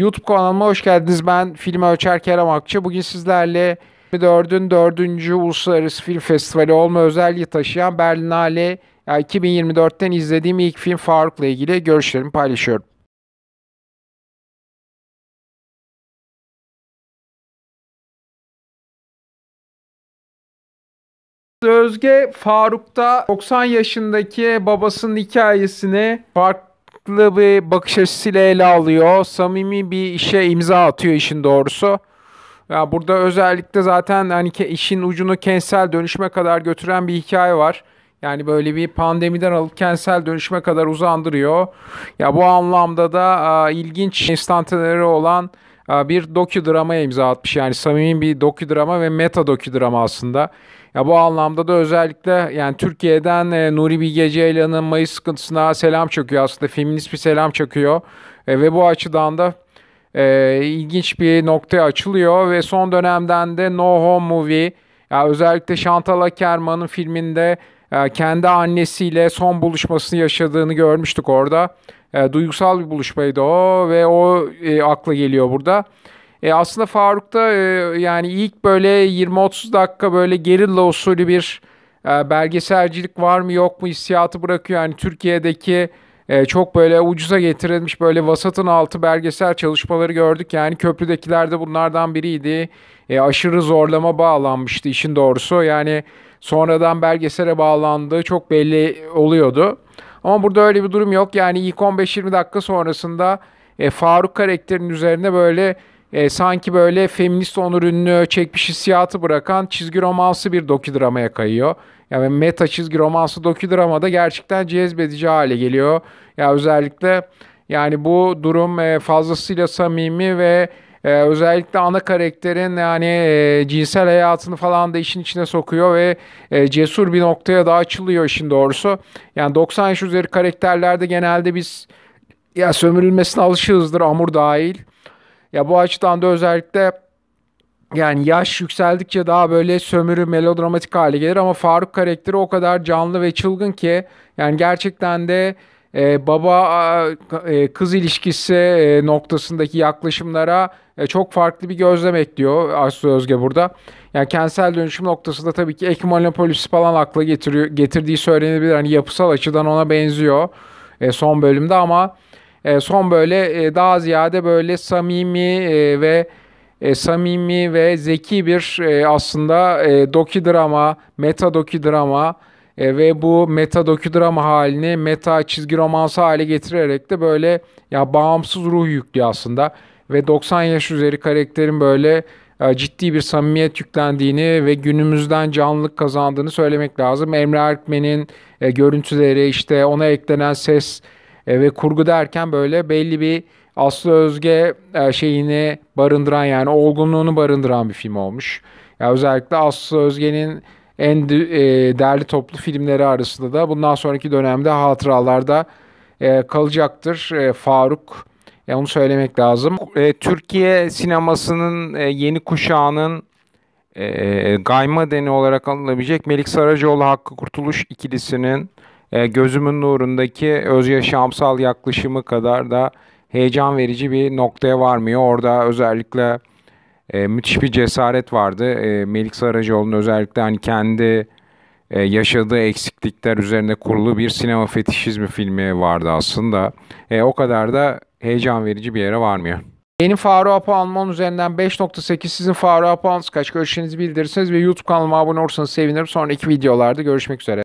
YouTube kanalıma hoş geldiniz. Ben film ölçer Kerem Akçı. Bugün sizlerle 24'ün 4. Uluslararası Film Festivali olma özelliği taşıyan Berlinale yani 2024'ten izlediğim ilk film Faruk'la ilgili görüşlerimi paylaşıyorum. Özge Faruk'ta 90 yaşındaki babasının hikayesini farklı farklı bir bakış açısıyla ele alıyor. Samimi bir işe imza atıyor işin doğrusu. Ya burada özellikle zaten hani işin ucunu kentsel dönüşme kadar götüren bir hikaye var. Yani böyle bir pandemiden alıp kentsel dönüşme kadar uzandırıyor. Ya bu anlamda da a, ilginç enstantaneleri olan bir dokudramaya imza atmış. Yani samimi bir dokudrama ve meta dokudrama aslında. Ya bu anlamda da özellikle yani Türkiye'den e, Nuri Bilge Ceylan'ın Mayıs sıkıntısına selam çakıyor aslında. Feminist bir selam çakıyor. E, ve bu açıdan da e, ilginç bir noktaya açılıyor ve son dönemden de No Home Movie ya özellikle Chantal Akerman'ın filminde ee, kendi annesiyle son buluşmasını yaşadığını görmüştük orada. Ee, duygusal bir buluşmaydı o ve o e, akla geliyor burada. E, aslında Faruk'ta e, yani ilk böyle 20-30 dakika böyle gerilla usulü bir e, belgeselcilik var mı yok mu hissiyatı bırakıyor. Yani Türkiye'deki ee, çok böyle ucuza getirilmiş böyle vasatın altı belgesel çalışmaları gördük. Yani köprüdekiler de bunlardan biriydi. E, aşırı zorlama bağlanmıştı işin doğrusu. Yani sonradan belgesele bağlandığı çok belli oluyordu. Ama burada öyle bir durum yok. Yani ilk 15-20 dakika sonrasında e, Faruk karakterinin üzerine böyle e, sanki böyle feminist onur ünlü çekmiş hissiyatı bırakan çizgi romansı bir dokidramaya kayıyor. Yani meta çizgi romansı dokidramada gerçekten cezbedici hale geliyor. Ya yani özellikle yani bu durum e, fazlasıyla samimi ve e, özellikle ana karakterin yani e, cinsel hayatını falan da işin içine sokuyor ve e, cesur bir noktaya da açılıyor işin doğrusu. Yani 90 yaş üzeri karakterlerde genelde biz ya sömürülmesine alışığızdır Amur dahil. Ya bu açıdan da özellikle yani yaş yükseldikçe daha böyle sömürü melodramatik hale gelir ama Faruk karakteri o kadar canlı ve çılgın ki yani gerçekten de e, baba e, kız ilişkisi e, noktasındaki yaklaşımlara e, çok farklı bir gözlem ekliyor Aslı Özge burada. Yani kentsel dönüşüm noktasında tabii ki ek monopolisi falan akla getiriyor, getirdiği söylenebilir. Hani yapısal açıdan ona benziyor e, son bölümde ama e, son böyle e, daha ziyade böyle samimi e, ve e, samimi ve zeki bir e, aslında e, drama, meta dokidrama e, ve bu meta drama halini meta çizgi romansı hale getirerek de böyle ya bağımsız ruh yüklü aslında ve 90 yaş üzeri karakterin böyle e, ciddi bir samimiyet yüklendiğini ve günümüzden canlılık kazandığını söylemek lazım. Emre Erkmen'in e, görüntüleri işte ona eklenen ses e, ve kurgu derken böyle belli bir Aslı Özge e, şeyini barındıran yani olgunluğunu barındıran bir film olmuş. Ya özellikle Aslı Özge'nin en e, değerli toplu filmleri arasında da bundan sonraki dönemde hatıralarda e, kalacaktır e, Faruk. E, onu söylemek lazım. E, Türkiye sinemasının e, yeni kuşağının e, gayma deni olarak anılabilecek Melik Saracoğlu Hakkı Kurtuluş ikilisinin e, gözümün nurundaki yaşamsal yaklaşımı kadar da heyecan verici bir noktaya varmıyor. Orada özellikle e, müthiş bir cesaret vardı. E, Melik Sarıcıoğlu'nun özellikle hani kendi e, yaşadığı eksiklikler üzerine kurulu bir sinema fetişizmi filmi vardı aslında. E, o kadar da heyecan verici bir yere varmıyor. Benim Faruk Apoğan'ın üzerinden 5.8 sizin Faruk Apoğan'ınız kaç görüşlerinizi bildirirseniz ve YouTube kanalıma abone olursanız sevinirim. Sonraki videolarda görüşmek üzere.